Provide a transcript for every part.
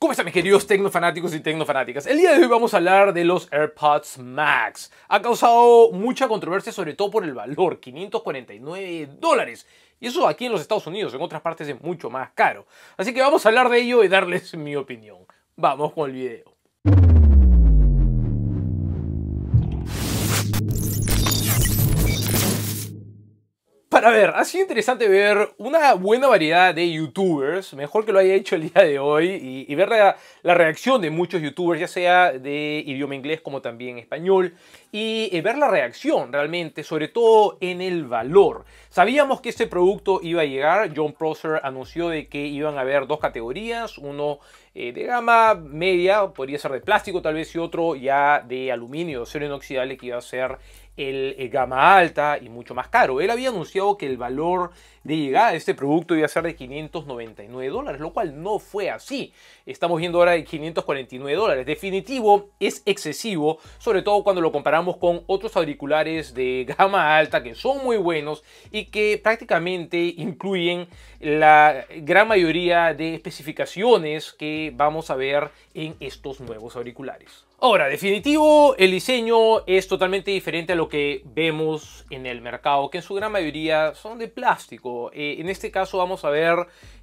¿Cómo están mis queridos tecnofanáticos y tecnofanáticas? El día de hoy vamos a hablar de los AirPods Max. Ha causado mucha controversia sobre todo por el valor, 549 dólares. Y eso aquí en los Estados Unidos, en otras partes es mucho más caro. Así que vamos a hablar de ello y darles mi opinión. Vamos con el video. A ver, ha sido interesante ver una buena variedad de youtubers, mejor que lo haya hecho el día de hoy, y, ver la, la, reacción de muchos youtubers, ya sea de idioma inglés como también español, y eh, ver la reacción realmente, sobre todo en el valor. Sabíamos que este producto iba a llegar, John Prosser anunció de que iban a haber dos categorías, uno eh, de gama media, podría ser de plástico tal vez, y otro ya de aluminio, acero inoxidable que iba a ser el, gama alta y mucho más caro. Él había anunciado que el valor de llegada de este producto iba a ser de 599 dólares, lo cual no fue así. Estamos viendo ahora de 549 dólares. Definitivo, es excesivo, sobre todo cuando lo comparamos con otros auriculares de gama alta que son muy buenos y que prácticamente incluyen la gran mayoría de especificaciones que vamos a ver en estos nuevos auriculares. Ahora, definitivo, el diseño es totalmente diferente a lo que vemos en el mercado, que en su gran mayoría son de plástico. Eh, en este caso vamos a ver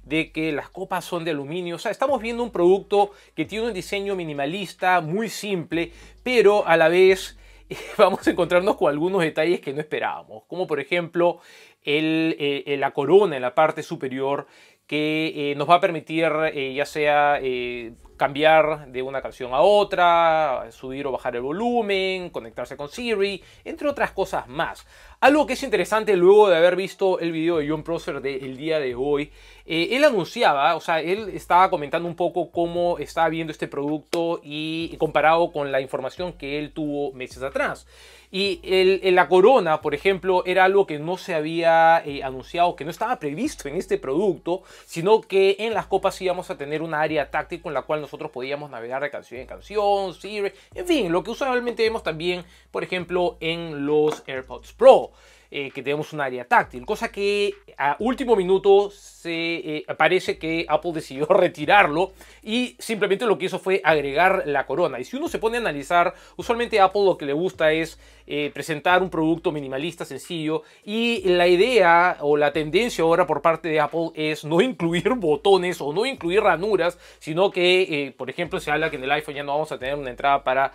de que las copas son de aluminio. O sea, estamos viendo un producto que tiene un diseño minimalista, muy simple, pero a la vez vamos a encontrarnos con algunos detalles que no esperábamos, como por ejemplo el, eh, eh, la corona en la parte superior que eh, nos va a permitir eh, ya sea eh, cambiar de una canción a otra, subir o bajar el volumen, conectarse con Siri, entre otras cosas más. Algo que es interesante luego de haber visto el video de John Prosser del día de hoy, él anunciaba, o sea, él estaba comentando un poco cómo estaba viendo este producto y comparado con la información que él tuvo meses atrás. Y la corona, por ejemplo, era algo que no se había eh, anunciado, que no estaba previsto en este producto, sino que en las copas íbamos a tener un área táctica con la cual nosotros podíamos navegar de canción en canción, en fin, lo que usualmente vemos también, por ejemplo, en los AirPods Pro. Eh, que tenemos un área táctil, cosa que a último minuto se, eh, parece que Apple decidió retirarlo y simplemente lo que hizo fue agregar la corona. Y si uno se pone a analizar, usualmente a Apple lo que le gusta es eh, presentar un producto minimalista, sencillo, y la idea o la tendencia ahora por parte de Apple es no incluir botones o no incluir ranuras, sino que, por ejemplo, se habla que en el iPhone ya no vamos a tener una entrada para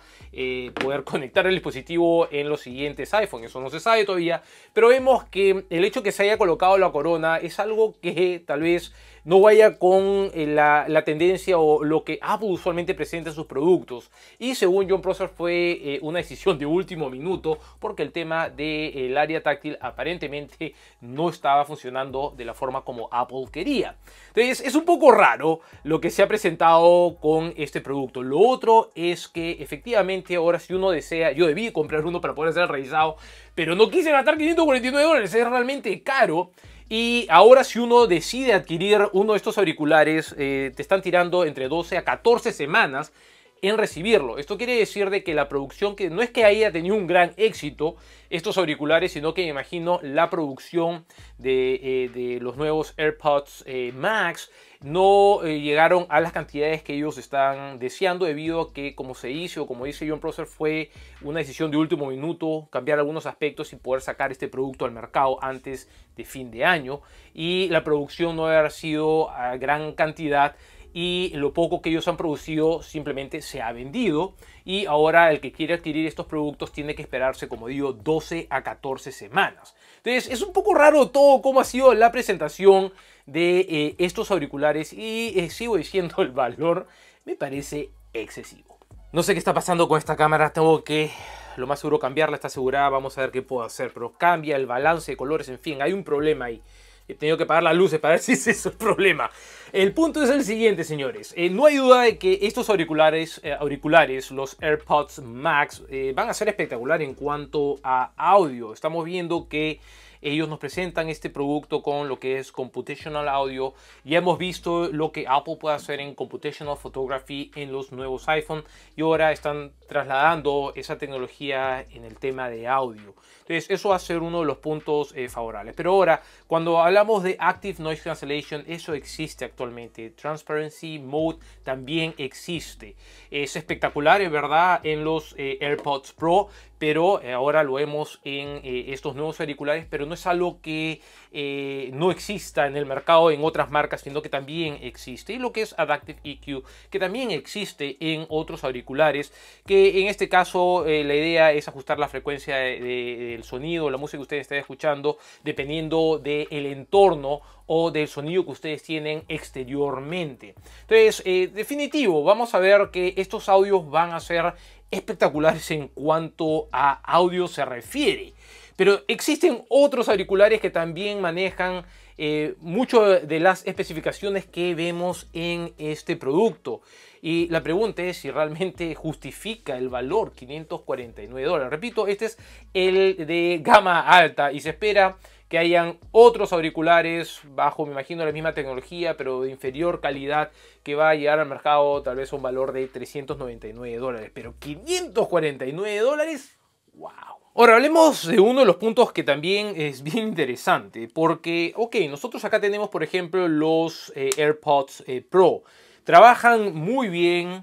poder conectar el dispositivo en los siguientes iPhones, Eso no se sabe todavía pero vemos que el hecho que se haya colocado la corona es algo que tal vez no vaya con eh, la, tendencia o lo que Apple usualmente presenta en sus productos. Y según John Prosser fue eh, una decisión de último minuto porque el tema del eh, área táctil aparentemente no estaba funcionando de la forma como Apple quería. Entonces es un poco raro lo que se ha presentado con este producto. Lo otro es que efectivamente ahora si uno desea, yo debí comprar uno para poder hacer el revisado, pero no quise gastar 549 dólares, es realmente caro. Y ahora si uno decide adquirir uno de estos auriculares, eh, te están tirando entre 12 a 14 semanas en recibirlo. Esto quiere decir de que la producción, que no es que haya tenido un gran éxito estos auriculares, sino que me imagino la producción de, eh, los nuevos AirPods eh, Max no eh, llegaron a las cantidades que ellos están deseando debido a que como se hizo, como dice John Prosser, fue una decisión de último minuto, cambiar algunos aspectos y poder sacar este producto al mercado antes de fin de año y la producción no haber sido a gran cantidad y lo poco que ellos han producido simplemente se ha vendido y ahora el que quiere adquirir estos productos tiene que esperarse, como digo, 12 a 14 semanas. Entonces es un poco raro todo cómo ha sido la presentación de eh, estos auriculares y eh, sigo diciendo el valor me parece excesivo. No sé qué está pasando con esta cámara, tengo que lo más seguro cambiarla, está asegurada, vamos a ver qué puedo hacer, pero cambia el balance de colores, en fin, hay un problema ahí. He tenido que pagar las luces para ver si ese el problema. El punto es el siguiente, señores. Eh, no hay duda de que estos auriculares, eh, auriculares los AirPods Max, eh, van a ser espectacular en cuanto a audio. Estamos viendo que ellos nos presentan este producto con lo que es computational audio. Ya hemos visto lo que Apple puede hacer en computational photography en los nuevos iPhone y ahora están trasladando esa tecnología en el tema de audio. Entonces, eso va a ser uno de los puntos eh, favorables. Pero ahora, cuando hablamos de Active Noise Cancellation, eso existe actualmente. Transparency Mode también existe. Es espectacular, es verdad, en los eh, AirPods Pro pero eh, ahora lo vemos en eh, estos nuevos auriculares, pero no es algo que eh, no exista en el mercado en otras marcas, sino que también existe. Y lo que es Adaptive EQ, que también existe en otros auriculares, que en este caso la idea es ajustar la frecuencia del sonido, la música que ustedes estén escuchando, dependiendo del entorno o del sonido que ustedes tienen exteriormente. Entonces, definitivo, vamos a ver que estos audios van a ser espectaculares en cuanto a audio se refiere. Pero existen otros auriculares que también manejan eh, mucho de las especificaciones que vemos en este producto. Y la pregunta es si realmente justifica el valor 549 dólares. Repito, este es el de gama alta y se espera que hayan otros auriculares bajo, me imagino, la misma tecnología, pero de inferior calidad, que va a llegar al mercado tal vez a un valor de 399 dólares. Pero 549 dólares, wow. Ahora hablemos de uno de los puntos que también es bien interesante, porque, ok, nosotros acá tenemos, por ejemplo, los eh, AirPods eh, Pro. Trabajan muy bien,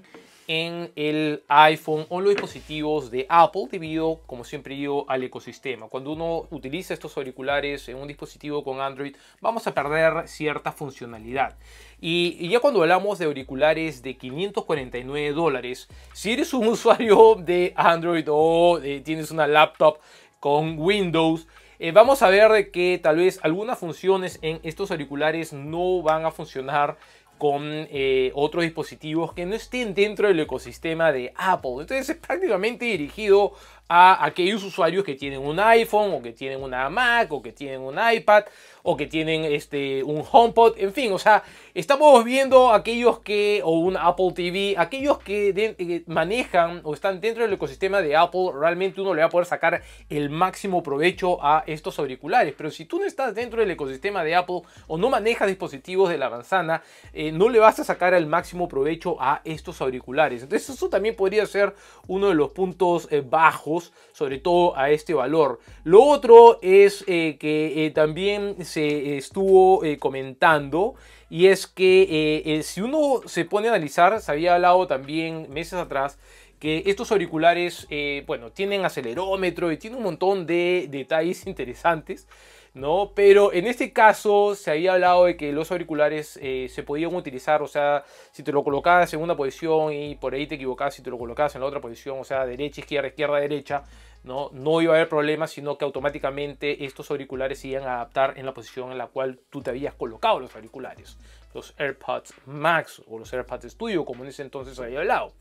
en el iPhone o los dispositivos de Apple debido, como siempre digo, al ecosistema. Cuando uno utiliza estos auriculares en un dispositivo con Android, vamos a perder cierta funcionalidad. Y, ya cuando hablamos de auriculares de 549 dólares, si eres un usuario de Android o eh, tienes una laptop con Windows, eh, vamos a ver que tal vez algunas funciones en estos auriculares no van a funcionar con eh, otros dispositivos que no estén dentro del ecosistema de Apple. Entonces es prácticamente dirigido a aquellos usuarios que tienen un iPhone o que tienen una Mac o que tienen un iPad o que tienen este, un HomePod, en fin, o sea, estamos viendo aquellos que, o un Apple TV, aquellos que, eh, manejan o están dentro del ecosistema de Apple, realmente uno le va a poder sacar el máximo provecho a estos auriculares, pero si tú no estás dentro del ecosistema de Apple o no manejas dispositivos de la manzana, eh, no le vas a sacar el máximo provecho a estos auriculares. Entonces eso también podría ser uno de los puntos eh, bajos sobre todo a este valor. Lo otro es eh, que eh, también se estuvo eh, comentando y es que si uno se pone a analizar, se había hablado también meses atrás que estos auriculares, bueno, tienen acelerómetro y tienen un montón de detalles interesantes. ¿no? Pero en este caso se había hablado de que los auriculares eh, se podían utilizar, o sea, si te lo colocabas en segunda posición y por ahí te equivocabas, si te lo colocabas en la otra posición, o sea, derecha, izquierda, izquierda, derecha, ¿no? No iba a haber problema, sino que automáticamente estos auriculares se iban a adaptar en la posición en la cual tú te habías colocado los auriculares, los AirPods Max o los AirPods Studio, como en ese entonces había lado,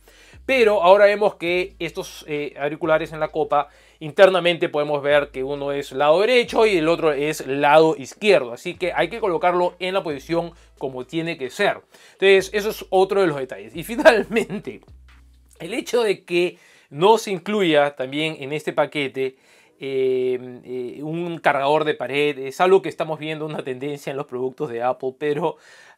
Pero ahora vemos que estos eh, auriculares en la copa, internamente podemos ver que uno es lado derecho y el otro es lado izquierdo. Así que hay que colocarlo en la posición como tiene que ser. Entonces, eso es otro de los detalles. Y finalmente, el hecho de que no se incluya también en este paquete Em, eh, un cargador de pared. Es algo que estamos viendo una tendencia en los productos de Apple, pero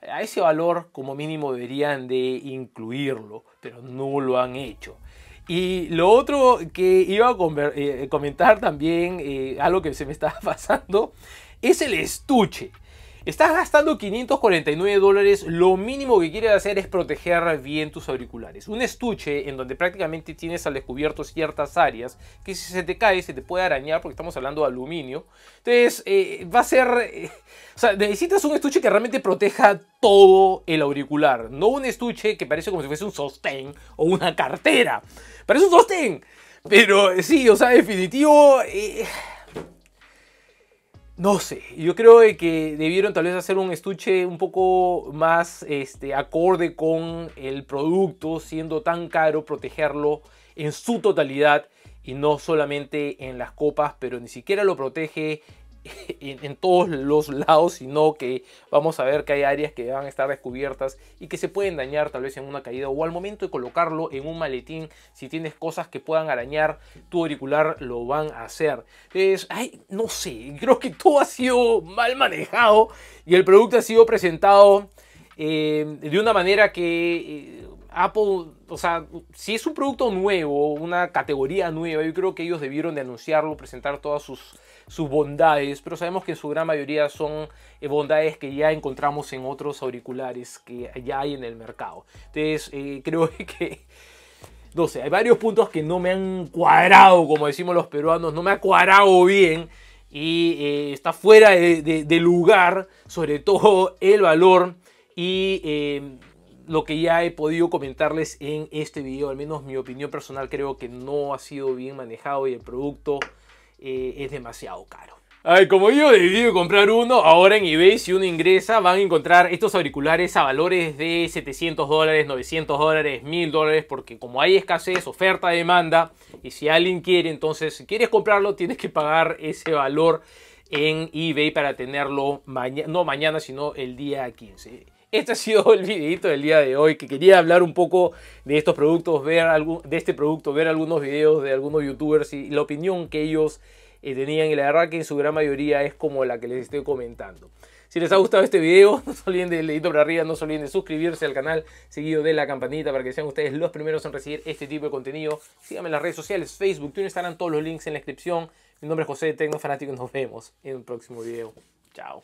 a ese valor como mínimo deberían de incluirlo, pero no lo han hecho. Y lo otro que iba a eh, comentar también, eh, algo que se me estaba pasando, es el estuche. Estás gastando 549 dólares, lo mínimo que quieres hacer es proteger bien tus auriculares. Un estuche en donde prácticamente tienes al descubierto ciertas áreas que si se te cae se te puede arañar porque estamos hablando de aluminio. Entonces eh, va a ser... Eh, o sea, necesitas un estuche que realmente proteja todo el auricular. No un estuche que parece como si fuese un sostén o una cartera. Parece un sostén. Pero sí, o sea, definitivo... Eh, no sé, yo creo que debieron tal vez hacer un estuche un poco más este, acorde con el producto, siendo tan caro, protegerlo en su totalidad y no solamente en las copas, pero ni siquiera lo protege en, todos los lados, sino que vamos a ver que hay áreas que van a estar descubiertas y que se pueden dañar tal vez en una caída o al momento de colocarlo en un maletín, si tienes cosas que puedan arañar tu auricular, lo van a hacer. Es, no sé, creo que todo ha sido mal manejado y el producto ha sido presentado eh, de una manera que... Eh, Apple, o sea, si es un producto nuevo, una categoría nueva, yo creo que ellos debieron de anunciarlo, presentar todas sus, sus bondades, pero sabemos que su gran mayoría son eh, bondades que ya encontramos en otros auriculares que ya hay en el mercado. Entonces, eh, creo que no sé, hay varios puntos que no me han cuadrado, como decimos los peruanos, no me ha cuadrado bien y eh, está fuera de, lugar, sobre todo el valor y lo que ya he podido comentarles en este video, al menos mi opinión personal creo que no ha sido bien manejado y el producto eh, es demasiado caro. Ay, como yo decidí comprar uno, ahora en eBay si uno ingresa van a encontrar estos auriculares a valores de 700 dólares, 900 dólares, 1000 dólares, porque como hay escasez, oferta, demanda, y si alguien quiere, entonces si quieres comprarlo tienes que pagar ese valor en eBay para tenerlo mañana, no mañana, sino el día 15. Este ha sido el videito del día de hoy, que quería hablar un poco de estos productos, ver de este producto, ver algunos videos de algunos youtubers y la opinión que ellos eh, tenían y la verdad que en su gran mayoría es como la que les estoy comentando. Si les ha gustado este video, no se olviden del dedito para arriba, no se olviden de suscribirse al canal, seguido de la campanita para que sean ustedes los primeros en recibir este tipo de contenido. Síganme en las redes sociales, Facebook, Twitter, estarán todos los links en la descripción. Mi nombre es José Tecno Fanático y nos vemos en un próximo video. Chao.